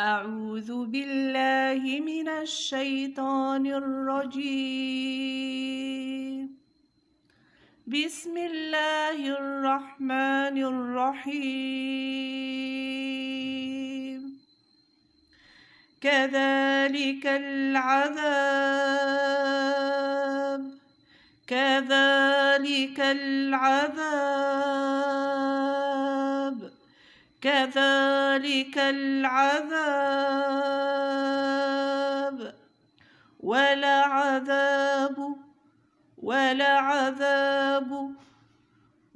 أعوذ بالله من الشيطان الرجيم بسم الله الرحمن الرحيم كذلك العذاب كذلك العذاب كذلك العذاب ولا ولا عذاب عذاب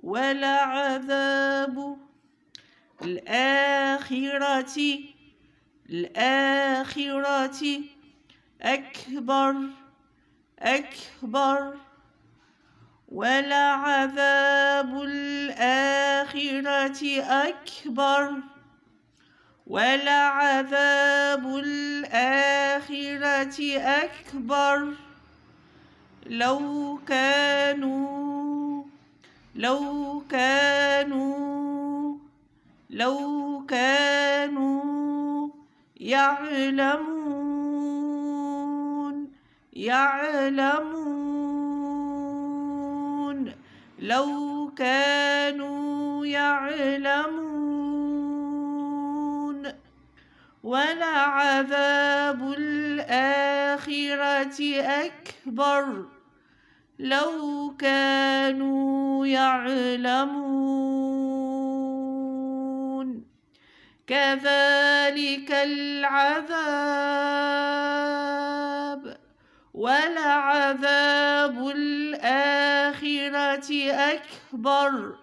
ولا عذاب الآخرة الآخرة أكبر أكبر ولعذاب الآخرة أكبر ولعذاب الآخرة أكبر لو كانوا لو كانوا لو كانوا يعلمون يعلمون لو كانوا يعلمون ولعذاب الآخرة أكبر لو كانوا يعلمون كذلك العذاب ولعذاب الآخرة الكبيرة أكبر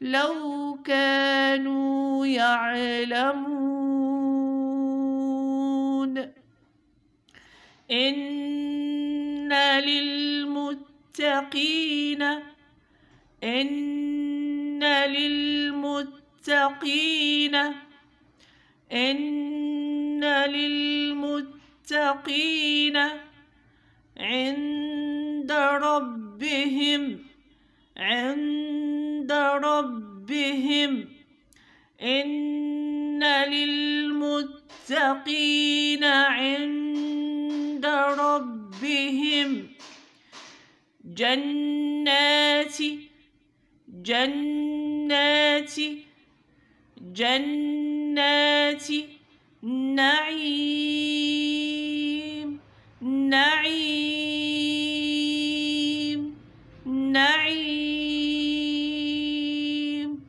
لو كانوا يعلمون إن للمتقين إن للمتقين إن للمتقين عند رب ربهم عند ربهم إن للمتقين عند ربهم جنات جنات جنات نعيم نعيم النعيم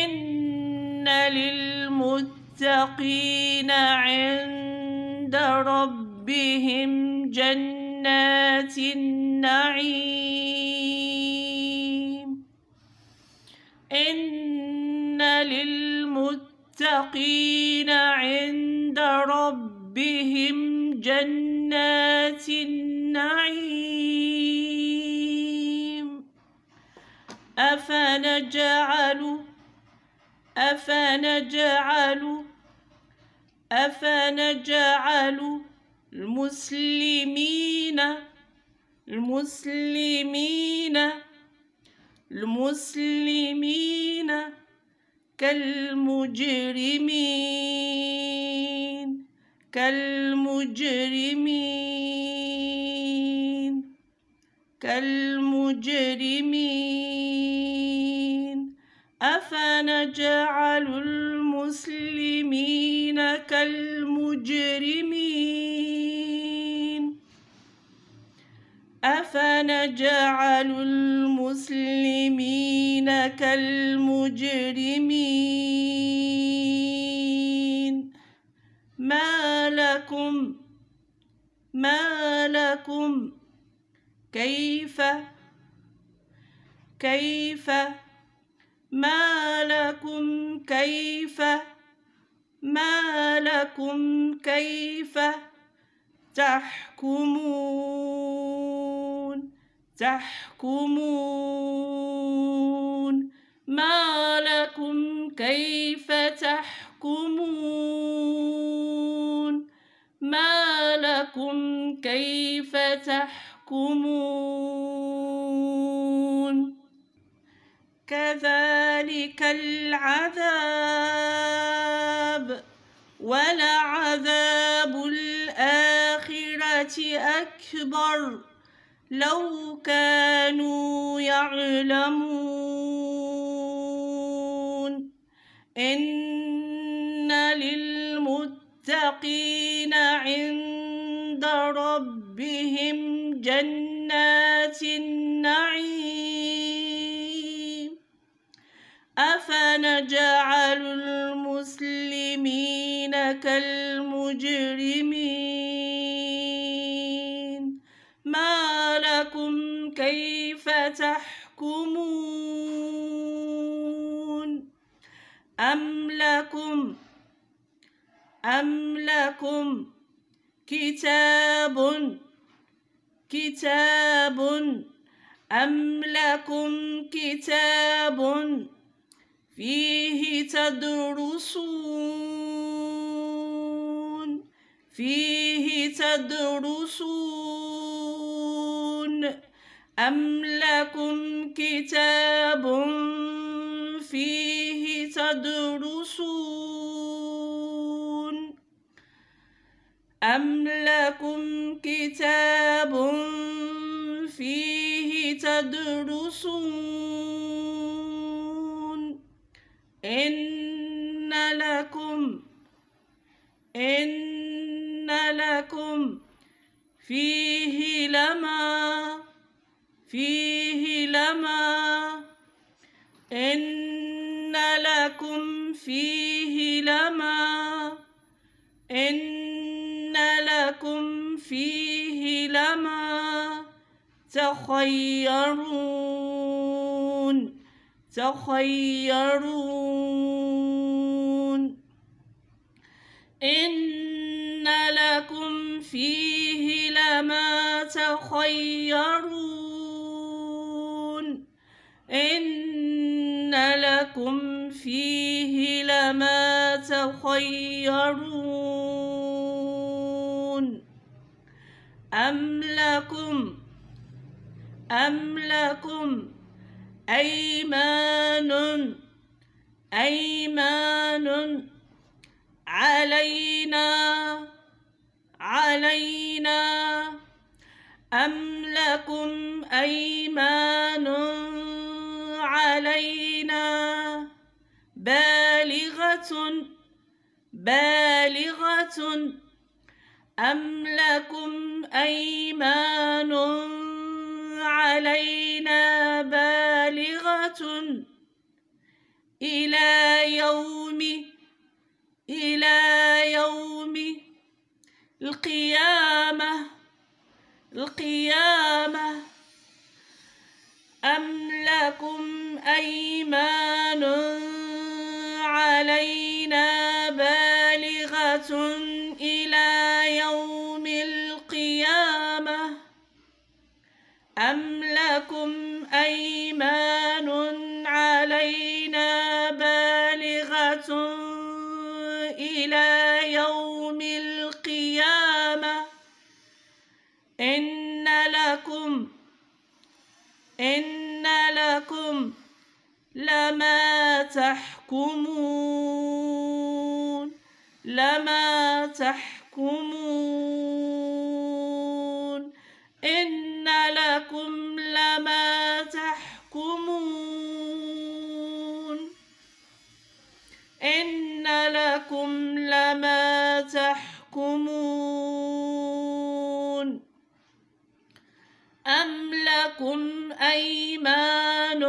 إن للمتقين عند ربهم جنات النعيم إن للمتقين عند ربهم جنات النعيم أفنجعل أفنجعل أفنجعل المسلمين المسلمين المسلمين كالمجرمين كالمجرمين كالمجرمين أفنجعل المسلمين كالمجرمين أفنجعل المسلمين كالمجرمين ما لكم ما لكم كيف كيف ما لكم كيف ما لكم كيف تحكمون تحكمون ما لكم كيف تحكمون ما لكم كيف تحكمون كذلك العذاب ولعذاب الآخرة أكبر لو كانوا يعلمون إن جنات النعيم أفنجعل المسلمين كالمجرمين ما لكم كيف تحكمون أم لكم أم لكم كتاب كتاب أم لكم كتاب فيه تدرسون فيه تدرسون أم لكم كتاب فيه تدرسون أم لكم كتاب فيه تدرسون إن لكم إن لكم فيه لما فيه لما إن لكم فيه لما إن فيه لما تخيرون تخيرون إن لكم فيه لما تخيرون إن لكم فيه لما تخيرون لكم أم لكم أيمان أيمان علينا علينا أم لكم أيمان علينا بالغة بالغة أم لكم أيمان علينا بالغة إلى يوم إلى يوم القيامة القيامة أم لكم أيمان علينا بالغة إلى أم لكم أيمان علينا بالغة إلى يوم القيامة إن لكم إن لكم لما تحكمون لما تحكمون إن لكم لما تحكمون أم لكم أيمان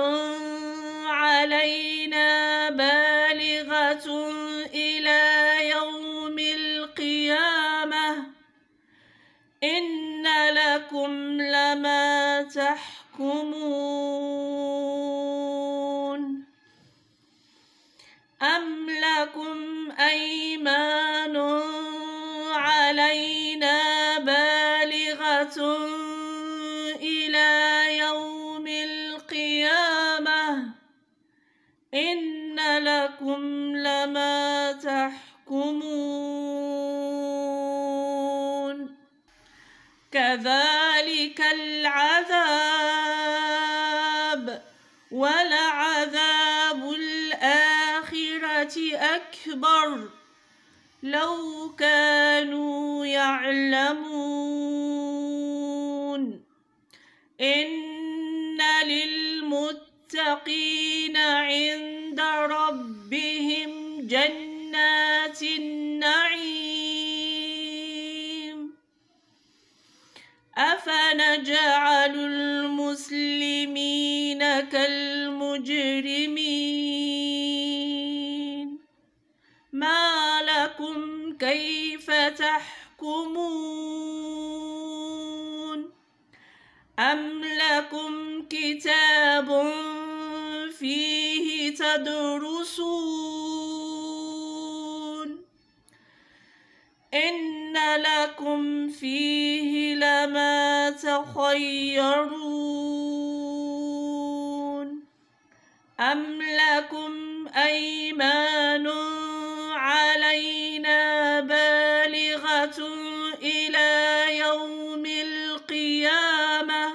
علينا بالغة إلى يوم القيامة إن لكم لما تحكمون إن لكم لما تحكمون كذلك العذاب ولعذاب الآخرة أكبر لو كانوا يعلمون إن نجعل المسلمين كالمجرمين ما لكم كيف تحكمون أم لكم كتاب فيه تدرسون إن لكم فيه تخيرون أم لكم أيمان علينا بالغة إلى يوم القيامة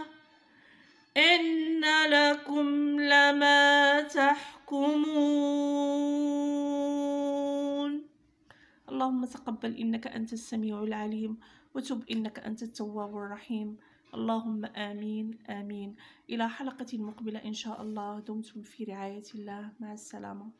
إن لكم لما تحكمون اللهم تقبل إنك أنت السميع العليم وتب إنك أنت التواب الرحيم اللهم آمين آمين إلى حلقة مقبلة إن شاء الله دمتم في رعاية الله مع السلامة